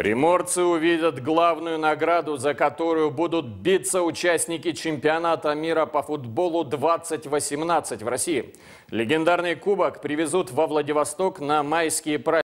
Приморцы увидят главную награду, за которую будут биться участники чемпионата мира по футболу 2018 в России. Легендарный кубок привезут во Владивосток на майские праздники.